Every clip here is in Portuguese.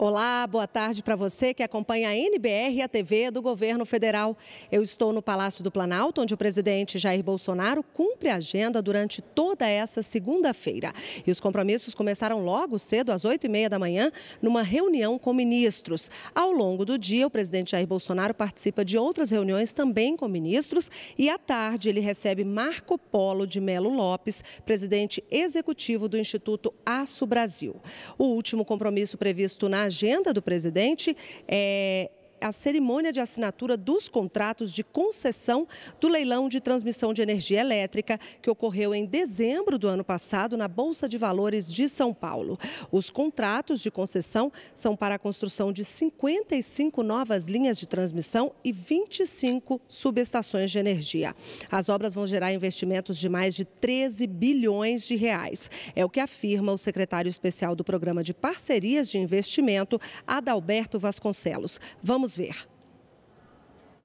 Olá, boa tarde para você que acompanha a NBR e a TV do governo federal. Eu estou no Palácio do Planalto, onde o presidente Jair Bolsonaro cumpre a agenda durante toda essa segunda-feira. E os compromissos começaram logo cedo, às 8h30 da manhã, numa reunião com ministros. Ao longo do dia, o presidente Jair Bolsonaro participa de outras reuniões também com ministros e, à tarde, ele recebe Marco Polo de Melo Lopes, presidente executivo do Instituto Aço Brasil. O último compromisso previsto na agenda do presidente é a cerimônia de assinatura dos contratos de concessão do leilão de transmissão de energia elétrica, que ocorreu em dezembro do ano passado na Bolsa de Valores de São Paulo. Os contratos de concessão são para a construção de 55 novas linhas de transmissão e 25 subestações de energia. As obras vão gerar investimentos de mais de 13 bilhões de reais. É o que afirma o secretário especial do Programa de Parcerias de Investimento, Adalberto Vasconcelos. Vamos Vamos ver.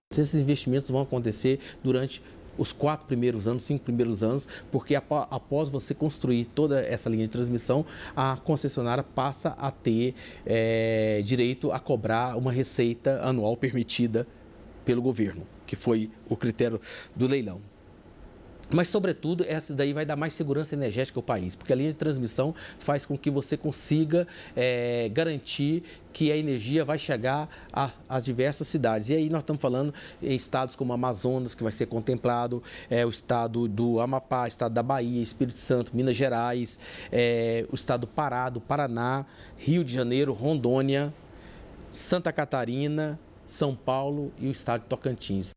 Esses investimentos vão acontecer durante os quatro primeiros anos, cinco primeiros anos, porque após você construir toda essa linha de transmissão, a concessionária passa a ter é, direito a cobrar uma receita anual permitida pelo governo, que foi o critério do leilão. Mas, sobretudo, essa daí vai dar mais segurança energética ao país, porque a linha de transmissão faz com que você consiga é, garantir que a energia vai chegar às diversas cidades. E aí nós estamos falando em estados como Amazonas, que vai ser contemplado, é, o estado do Amapá, o estado da Bahia, Espírito Santo, Minas Gerais, é, o estado do Pará, do Paraná, Rio de Janeiro, Rondônia, Santa Catarina, São Paulo e o estado de Tocantins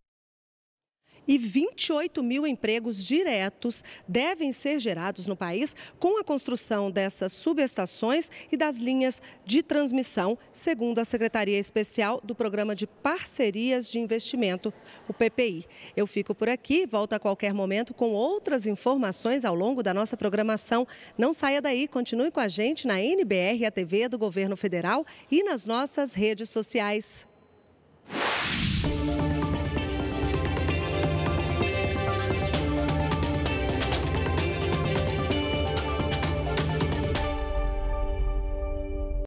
e 28 mil empregos diretos devem ser gerados no país com a construção dessas subestações e das linhas de transmissão, segundo a Secretaria Especial do Programa de Parcerias de Investimento, o PPI. Eu fico por aqui, volto a qualquer momento com outras informações ao longo da nossa programação. Não saia daí, continue com a gente na NBR, a TV do Governo Federal e nas nossas redes sociais.